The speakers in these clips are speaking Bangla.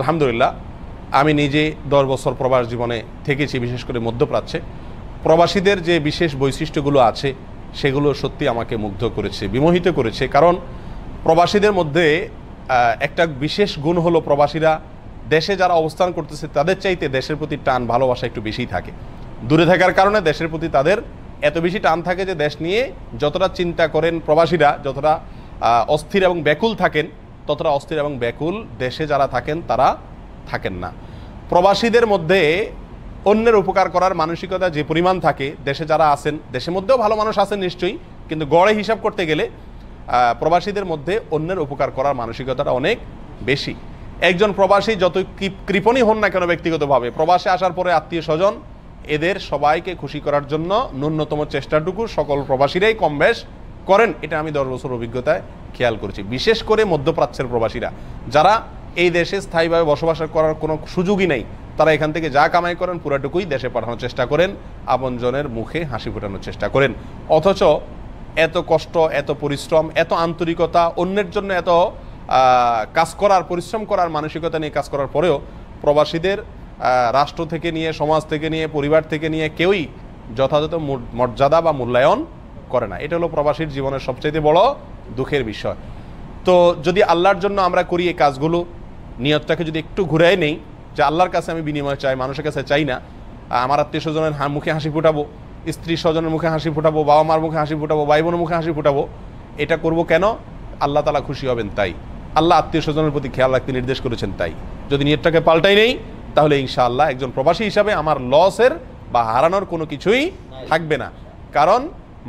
আলহামদুলিল্লাহ আমি নিজে দশ বছর প্রবাস জীবনে থেকেছি বিশেষ করে মধ্যপ্রাচ্যে প্রবাসীদের যে বিশেষ বৈশিষ্ট্যগুলো আছে সেগুলো সত্যি আমাকে মুগ্ধ করেছে বিমোহিত করেছে কারণ প্রবাসীদের মধ্যে একটা বিশেষ গুণ হলো প্রবাসীরা দেশে যারা অবস্থান করতেছে তাদের চাইতে দেশের প্রতি টান ভালোবাসা একটু বেশি থাকে দূরে থাকার কারণে দেশের প্রতি তাদের এত বেশি টান থাকে যে দেশ নিয়ে যতটা চিন্তা করেন প্রবাসীরা যতটা অস্থির এবং ব্যাকুল থাকেন ততটা অস্থির এবং ব্যাকুল দেশে যারা থাকেন তারা থাকেন না প্রবাসীদের মধ্যে অন্যের উপকার করার মানসিকতা যে পরিমাণ থাকে দেশে যারা আছেন দেশের মধ্যেও ভালো মানুষ আছেন নিশ্চয়ই কিন্তু গড়ে হিসাব করতে গেলে প্রবাসীদের মধ্যে অন্যের উপকার করার মানসিকতাটা অনেক বেশি একজন প্রবাসী যত কৃপণই হন না কেন ব্যক্তিগতভাবে প্রবাসে আসার পরে আত্মীয় স্বজন এদের সবাইকে খুশি করার জন্য ন্যূনতম চেষ্টাটুকু সকল প্রবাসীরাই কম বেশ করেন এটা আমি দশ বছর অভিজ্ঞতায় খেয়াল করেছি বিশেষ করে মধ্যপ্রাচ্যের প্রবাসীরা যারা এই দেশে স্থায়ীভাবে বসবাস করার কোনো সুযোগই নেই তারা এখান থেকে যা কামাই করেন পুরাটুকুই দেশে পাঠানোর চেষ্টা করেন আপনজনের মুখে হাসি ফোটানোর চেষ্টা করেন অথচ এত কষ্ট এত পরিশ্রম এত আন্তরিকতা অন্যের জন্য এত কাজ করার পরিশ্রম করার মানসিকতা নিয়ে কাজ করার পরেও প্রবাসীদের রাষ্ট্র থেকে নিয়ে সমাজ থেকে নিয়ে পরিবার থেকে নিয়ে কেউই যথাযথ মর্যাদা বা মূল্যায়ন করে না এটা হলো প্রবাসীর জীবনের সবচেয়ে বড় দুঃখের বিষয় তো যদি আল্লাহর জন্য আমরা করি এই কাজগুলো নিয়তটাকে যদি একটু ঘুরাই নেই যে আল্লাহর কাছে আমি বিনিময় চাই মানুষের কাছে চাই না আমার আত্মীয় স্বজনের মুখে হাসি ফোটাবো স্ত্রী স্বজনের মুখে হাসি ফোটাবো বাবা মার মুখে হাসি ফোটাবো ভাই বোনের মুখে হাসি ফোটাবো এটা করব কেন আল্লাহ তালা খুশি হবেন তাই আল্লাহ আত্মীয় স্বজনের প্রতি খেয়াল রাখতে নির্দেশ করেছেন তাই যদি নিয়তটাকে পাল্টাই নেই তাহলে ইনশাআল্লাহ একজন প্রবাসী হিসাবে আমার লসের বা হারানোর কোনো কিছুই থাকবে না কারণ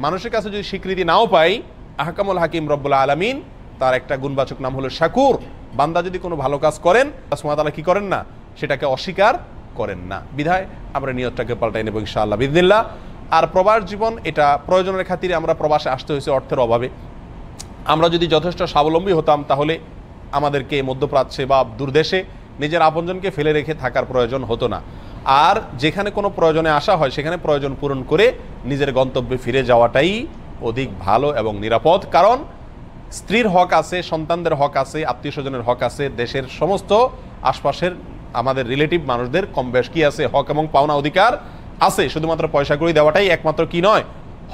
মানুষের কাছে যদি স্বীকৃতি নাও পাই আহকামুল হাকিম রব্বুল আলমিন তার একটা গুণবাচক নাম হলো শাকুর বান্দা যদি কোনো ভালো কাজ করেন তাহলে কি করেন না সেটাকে অস্বীকার করেন না বিধায় আমরা নিয়তটাকে পাল্টাই নেব ইনশাআল্লাহ বিদিল্লা আর প্রবাস জীবন এটা প্রয়োজনের খাতিরে আমরা প্রবাসে আসতে হয়েছে অর্থের অভাবে আমরা যদি যথেষ্ট স্বাবলম্বী হতাম তাহলে আমাদেরকে মধ্যপ্রাচ্যে বা দূরদেশে নিজের আপনজনকে ফেলে রেখে থাকার প্রয়োজন হতো না আর যেখানে কোনো প্রয়োজনে আসা হয় সেখানে প্রয়োজন পূরণ করে নিজের গন্তব্যে ফিরে যাওয়াটাই অধিক ভালো এবং নিরাপদ কারণ স্ত্রীর হক আছে সন্তানদের হক আছে আত্মীয় স্বজনের হক আছে দেশের সমস্ত আশপাশের আমাদের রিলেটিভ মানুষদের কম বেশ কি আছে হক এবং পাওনা অধিকার আছে শুধুমাত্র পয়সা করি দেওয়াটাই একমাত্র কি নয়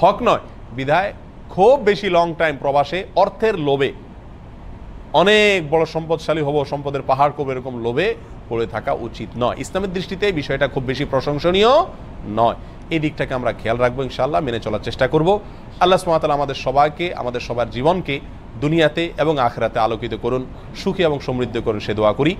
হক নয় বিধায় খুব বেশি লং টাইম প্রবাসে অর্থের লোভে অনেক বড় সম্পদশালী হব সম্পদের পাহাড় কবে এরকম লোভে পড়ে থাকা উচিত নয় ইসলামের দৃষ্টিতে বিষয়টা খুব বেশি প্রশংসনীয় নয় এই দিকটাকে আমরা খেয়াল রাখবো ইনশাআল্লাহ মেনে চলার চেষ্টা করব আল্লাহ সুমাতাল আমাদের সবাইকে আমাদের সবার জীবনকে দুনিয়াতে এবং আখরাতে আলোকিত করুন সুখী এবং সমৃদ্ধ করুন সে দোয়া করি